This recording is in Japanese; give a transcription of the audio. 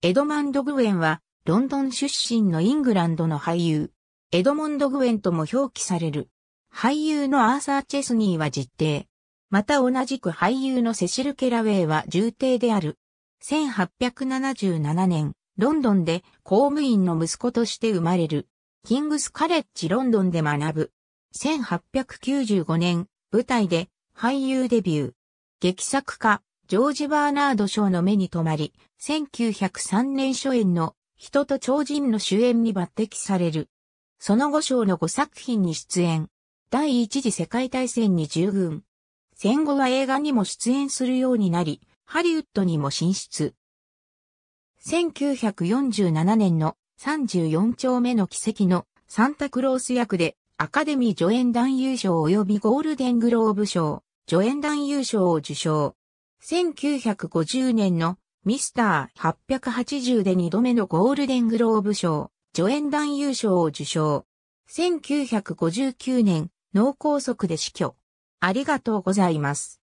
エドマンド・グエンは、ロンドン出身のイングランドの俳優、エドモンド・グエンとも表記される。俳優のアーサー・チェスニーは実定。また同じく俳優のセシル・ケラウェイは重定である。1877年、ロンドンで公務員の息子として生まれる。キングス・カレッジ・ロンドンで学ぶ。1895年、舞台で俳優デビュー。劇作家、ジョージ・バーナード賞の目に留まり、1903年初演の人と超人の主演に抜擢される。その後賞の5作品に出演。第一次世界大戦に従軍。戦後は映画にも出演するようになり、ハリウッドにも進出。1947年の34丁目の奇跡のサンタクロース役でアカデミー助演男優賞及びゴールデングローブ賞、助演男優賞を受賞。1950年のミスター880で2度目のゴールデングローブ賞、助演男優賞を受賞。1959年、脳梗塞で死去。ありがとうございます。